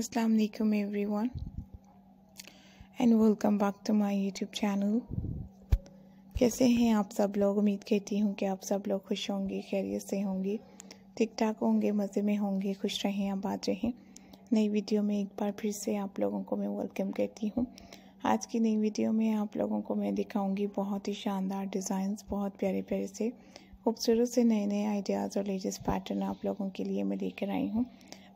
अस्सलाम वालेकुम everyone and welcome back to my YouTube channel कैसे हैं आप सब लोग उम्मीद करती हूँ कि आप सब लोग खुश होंगे खैरियत से होंगे ठीक ठाक होंगे मज़े में होंगे खुश रहें आबाद रहें नई वीडियो में एक बार फिर से आप लोगों को मैं वेलकम करती हूँ आज की नई वीडियो में आप लोगों को मैं दिखाऊंगी बहुत ही शानदार डिज़ाइंस बहुत प्यारे प्यारे से खूबसूरत से नए नए आइडियाज़ और लेटेस्ट पैटर्न आप लोगों के लिए मैं लेकर आई हूँ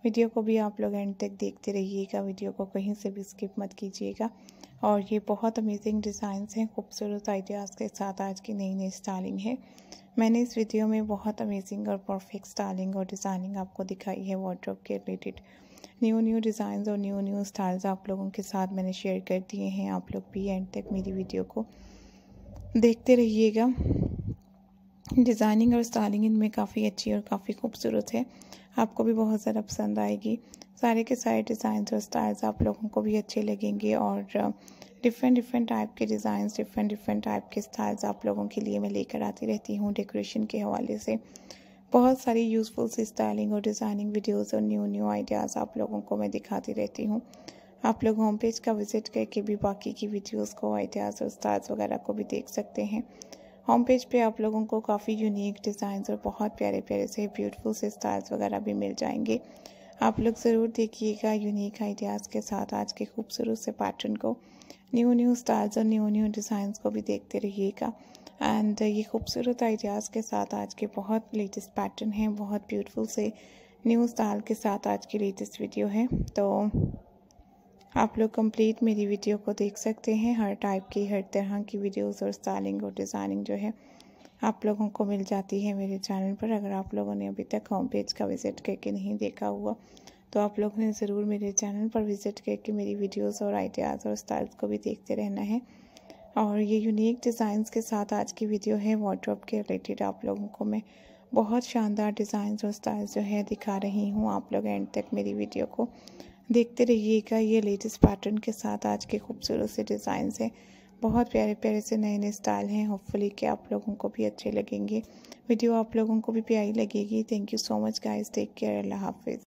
वीडियो को भी आप लोग एंड तक देखते रहिएगा वीडियो को कहीं से भी स्किप मत कीजिएगा और ये बहुत अमेजिंग डिज़ाइंस हैं खूबसूरत आइडियाज़ के साथ आज की नई नई स्टाइलिंग है मैंने इस वीडियो में बहुत अमेजिंग और परफेक्ट स्टाइलिंग और डिज़ाइनिंग आपको दिखाई है वार्ड्रोप के रिलेटेड न्यू न्यू डिज़ाइन और न्यू न्यू स्टाइल्स आप लोगों के साथ मैंने शेयर कर दिए हैं आप लोग भी एंड तक मेरी वीडियो को देखते रहिएगा डिज़ाइनिंग और स्टाइलिंग इनमें काफ़ी अच्छी और काफ़ी खूबसूरत है आपको भी बहुत ज़्यादा पसंद आएगी सारे के सारे डिज़ाइंस और स्टाइल्स आप लोगों को भी अच्छे लगेंगे और डिफरेंट डिफरेंट टाइप के डिज़ाइंस डिफरेंट डिफरेंट टाइप के स्टाइल्स आप लोगों के लिए मैं लेकर आती रहती हूँ डेकोरेशन के हवाले से बहुत सारी यूज़फुल सी स्टाइलिंग और डिज़ाइनिंग वीडियोस और न्यू न्यू आइडियाज़ आप लोगों को मैं दिखाती रहती हूँ आप लोग होम पेज का विज़िट करके भी बाकी की वीडियोज़ को आइडियाज़ और स्टाइल्स वगैरह को भी देख सकते हैं होम पेज पे आप लोगों को काफ़ी यूनिक डिज़ाइंस और बहुत प्यारे प्यारे से ब्यूटीफुल से स्टाइल्स वगैरह भी मिल जाएंगे आप लोग ज़रूर देखिएगा यूनिक आइडियाज़ के साथ आज के खूबसूरत से पैटर्न को न्यू न्यू स्टाइल्स और न्यू न्यू डिज़ाइंस को भी देखते रहिएगा एंड ये खूबसूरत आइडियाज़ के साथ आज के बहुत लेटेस्ट पैटर्न हैं बहुत ब्यूटीफुल से न्यू स्टाइल के साथ आज की लेटेस्ट वीडियो है तो आप लोग कंप्लीट मेरी वीडियो को देख सकते हैं हर टाइप की हर तरह की वीडियोस और स्टाइलिंग और डिज़ाइनिंग जो है आप लोगों को मिल जाती है मेरे चैनल पर अगर आप लोगों ने अभी तक होम पेज का विज़िट करके नहीं देखा हुआ तो आप लोगों ने ज़रूर मेरे चैनल पर विज़िट करके मेरी वीडियोज़ और आइडियाज़ और स्टाइल्स को भी देखते रहना है और ये यूनिक डिज़ाइंस के साथ आज की वीडियो है वाट्रॉप के रिलेटेड आप लोगों को मैं बहुत शानदार डिज़ाइंस और स्टाइल्स जो है दिखा रही हूँ आप लोग एंड तक मेरी वीडियो को देखते रहिएगा ये लेटेस्ट पैटर्न के साथ आज के खूबसूरत से डिज़ाइन हैं बहुत प्यारे प्यारे से नए नए स्टाइल हैं होपफुली कि आप लोगों को भी अच्छे लगेंगे वीडियो आप लोगों को भी प्यारी लगेगी thank you so much guys take care अल्लाह हाफिज़